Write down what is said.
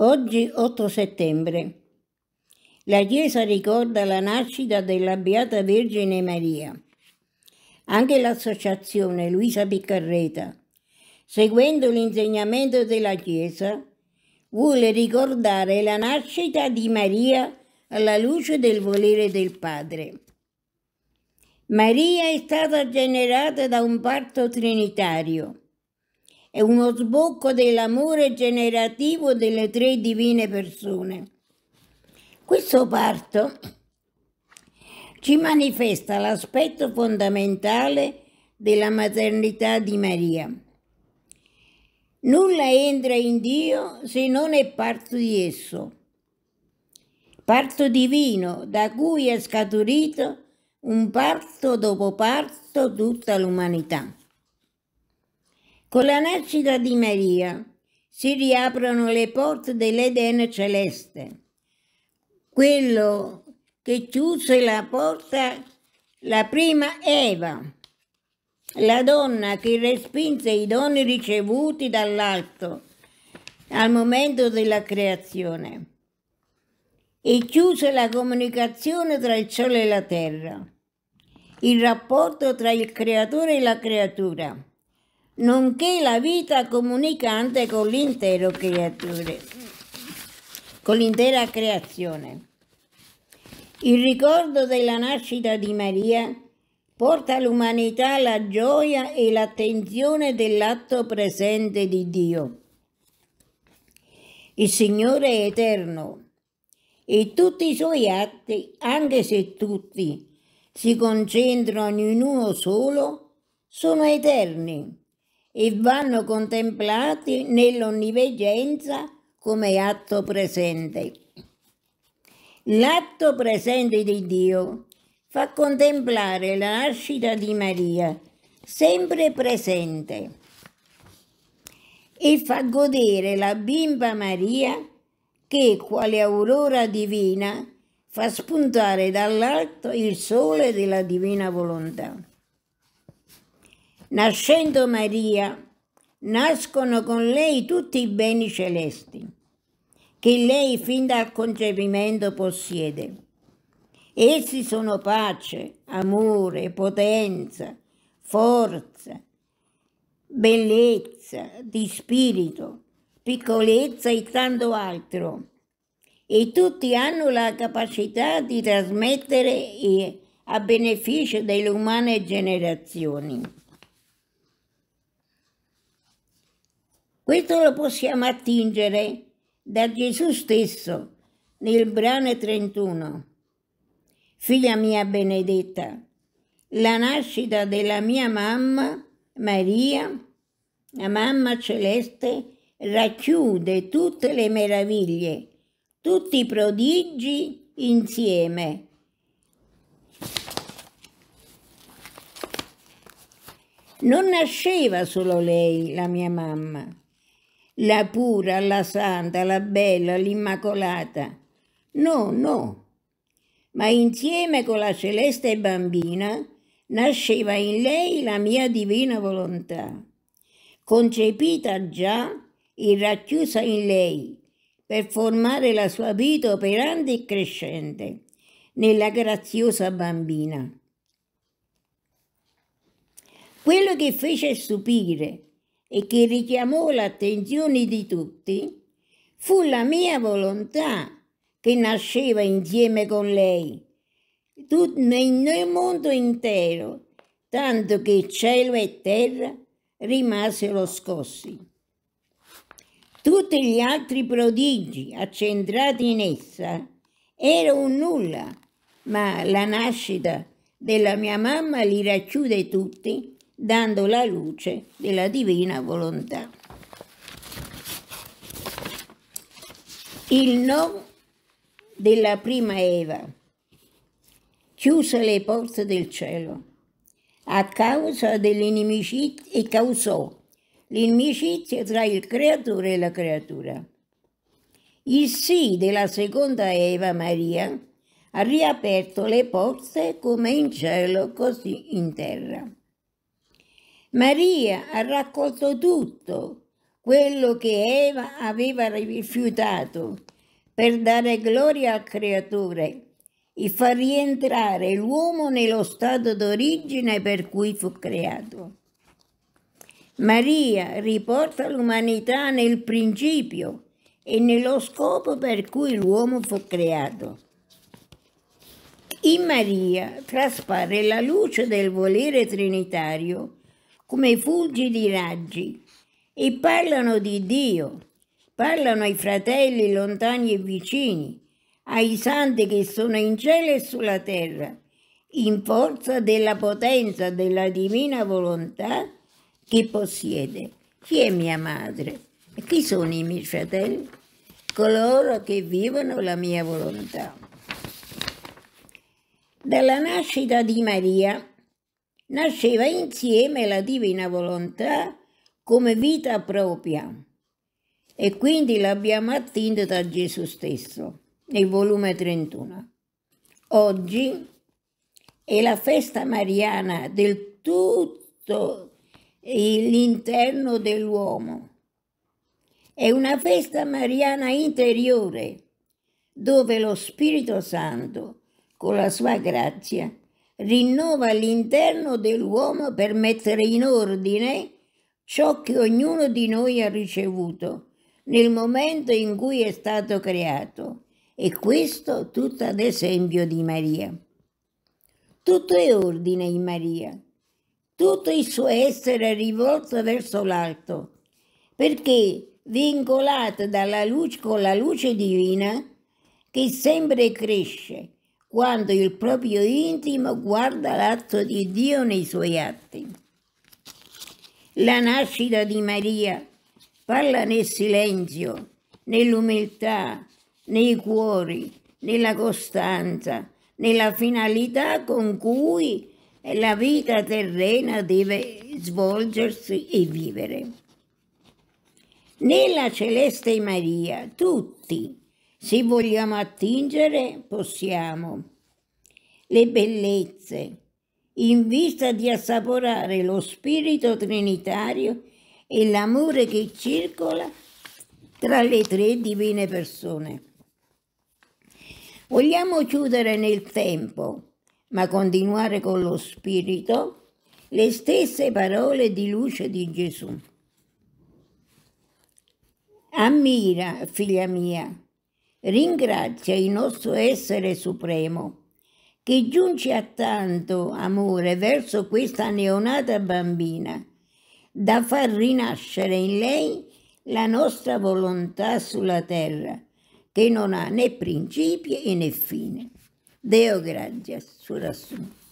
Oggi 8 settembre. La Chiesa ricorda la nascita della Beata Vergine Maria. Anche l'associazione Luisa Piccarreta, seguendo l'insegnamento della Chiesa, vuole ricordare la nascita di Maria alla luce del volere del Padre. Maria è stata generata da un parto trinitario è uno sbocco dell'amore generativo delle tre divine persone. Questo parto ci manifesta l'aspetto fondamentale della maternità di Maria. Nulla entra in Dio se non è parto di esso, parto divino da cui è scaturito un parto dopo parto tutta l'umanità. Con la nascita di Maria si riaprono le porte dell'Eden celeste. Quello che chiuse la porta la prima Eva, la donna che respinse i doni ricevuti dall'alto al momento della creazione e chiuse la comunicazione tra il cielo e la terra, il rapporto tra il creatore e la creatura nonché la vita comunicante con l'intero creatore, con l'intera creazione. Il ricordo della nascita di Maria porta all'umanità la gioia e l'attenzione dell'atto presente di Dio. Il Signore è eterno e tutti i suoi atti, anche se tutti si concentrano in uno solo, sono eterni e vanno contemplati nell'onniveggenza come atto presente. L'atto presente di Dio fa contemplare la nascita di Maria, sempre presente, e fa godere la bimba Maria che, quale aurora divina, fa spuntare dall'alto il sole della divina volontà. Nascendo Maria, nascono con lei tutti i beni celesti, che lei fin dal concepimento possiede. Essi sono pace, amore, potenza, forza, bellezza di spirito, piccolezza e tanto altro. E tutti hanno la capacità di trasmettere eh, a beneficio delle umane generazioni. Questo lo possiamo attingere da Gesù stesso nel brano 31. Figlia mia benedetta, la nascita della mia mamma Maria, la mamma celeste, racchiude tutte le meraviglie, tutti i prodigi insieme. Non nasceva solo lei, la mia mamma la pura, la santa, la bella, l'immacolata. No, no. Ma insieme con la celeste bambina nasceva in lei la mia divina volontà, concepita già e racchiusa in lei per formare la sua vita operante e crescente nella graziosa bambina. Quello che fece stupire e che richiamò l'attenzione di tutti, fu la mia volontà che nasceva insieme con lei, nel mondo intero, tanto che cielo e terra rimasero scossi. Tutti gli altri prodigi accentrati in essa erano un nulla, ma la nascita della mia mamma li racchiude tutti dando la luce della divina volontà. Il no della prima Eva chiuse le porte del cielo a causa dell'inimicizia e causò l'inimicizia tra il creatore e la creatura. Il sì della seconda Eva Maria ha riaperto le porte come in cielo così in terra. Maria ha raccolto tutto quello che Eva aveva rifiutato per dare gloria al Creatore e far rientrare l'uomo nello stato d'origine per cui fu creato. Maria riporta l'umanità nel principio e nello scopo per cui l'uomo fu creato. In Maria traspare la luce del volere trinitario come fulgidi raggi e parlano di Dio, parlano ai fratelli lontani e vicini, ai santi che sono in cielo e sulla terra, in forza della potenza della divina volontà che possiede. Chi è mia madre? E chi sono i miei fratelli? Coloro che vivono la mia volontà. Dalla nascita di Maria nasceva insieme la divina volontà come vita propria e quindi l'abbiamo attinta da Gesù stesso nel volume 31. Oggi è la festa mariana del tutto l'interno dell'uomo. È una festa mariana interiore dove lo Spirito Santo con la sua grazia rinnova l'interno dell'uomo per mettere in ordine ciò che ognuno di noi ha ricevuto nel momento in cui è stato creato e questo tutto ad esempio di Maria. Tutto è ordine in Maria, tutto il suo essere è rivolto verso l'alto, perché vincolata dalla luce con la luce divina che sempre cresce quando il proprio intimo guarda l'atto di Dio nei suoi atti. La nascita di Maria parla nel silenzio, nell'umiltà, nei cuori, nella costanza, nella finalità con cui la vita terrena deve svolgersi e vivere. Nella celeste Maria tutti se vogliamo attingere, possiamo. Le bellezze, in vista di assaporare lo spirito trinitario e l'amore che circola tra le tre divine persone. Vogliamo chiudere nel tempo, ma continuare con lo spirito le stesse parole di luce di Gesù. Ammira, figlia mia, ringrazia il nostro essere supremo che giunge a tanto amore verso questa neonata bambina da far rinascere in lei la nostra volontà sulla terra che non ha né principi né fine. Deo grazie, Surassunto.